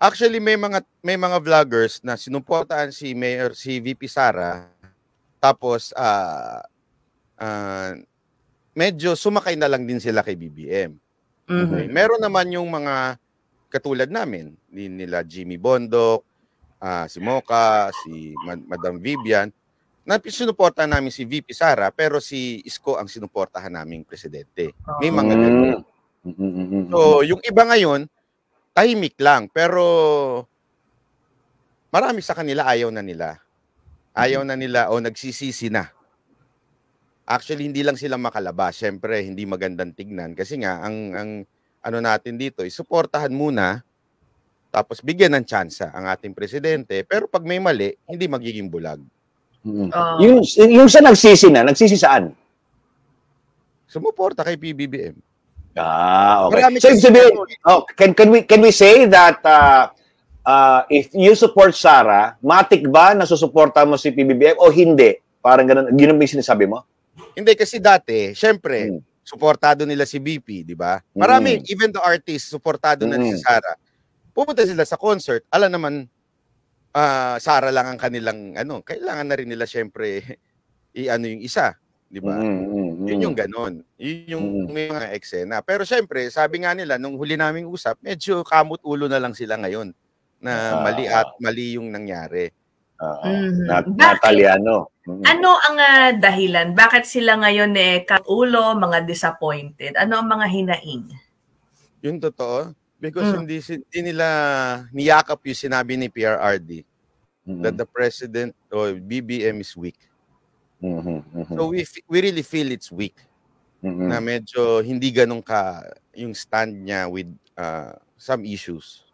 Actually may mga may mga vloggers na sinuportahan si Mayor si VP Sara tapos uh, uh, medyo sumakay na lang din sila kay BBM. Mm-hmm. Meron naman yung mga katulad namin ni nila Jimmy Bondok, uh, si Moka, si Mad- Madam Vivian na sinuportahan namin si VP Sara pero si Isko ang sinuportahan naming presidente. May mga ganun. Mm-hmm. So, yung iba ngayon, tahimik lang. Pero marami sa kanila ayaw na nila. Ayaw na nila o nagsisisi na. Actually, hindi lang sila makalabas. syempre hindi magandang tignan. Kasi nga, ang, ang ano natin dito, suportahan muna tapos bigyan ng tsansa ang ating presidente. Pero pag may mali, hindi magiging bulag. Uh, yung, yung sa nagsisi na, nagsisi saan? Sumuporta kay PBBM. Ah, okay. Marami so, sabihin, oh, can, can, we, can we say that uh, uh, if you support Sara, matik ba na susuporta mo si PBBM o hindi? Parang ganun, yun ang sinasabi mo? Hindi, kasi dati, syempre, hmm. suportado nila si BP, di ba? Marami, hmm. even the artists, suportado hmm. na ni si Sara. Pupunta sila sa concert, alam naman, uh, Sara lang ang kanilang, ano, kailangan na rin nila syempre, i-ano yung isa di ba? Mm-hmm. Yun yung ganun. Yun yung mm-hmm. mga eksena. Pero syempre, sabi nga nila nung huli naming usap, medyo kamot ulo na lang sila ngayon na ah. mali at mali yung nangyari. Uh, mm-hmm. Nataliano. Mm-hmm. Ano ang uh, dahilan? Bakit sila ngayon eh kaulo, mga disappointed? Ano ang mga hinaing? Yung totoo, because mm. hindi, hindi nila niyakap yung sinabi ni PRRD mm-hmm. that the president or BBM is weak. Mm-hmm, mm-hmm, So we we really feel it's weak. Mm-hmm. Na medyo hindi ganun ka yung stand niya with uh, some issues.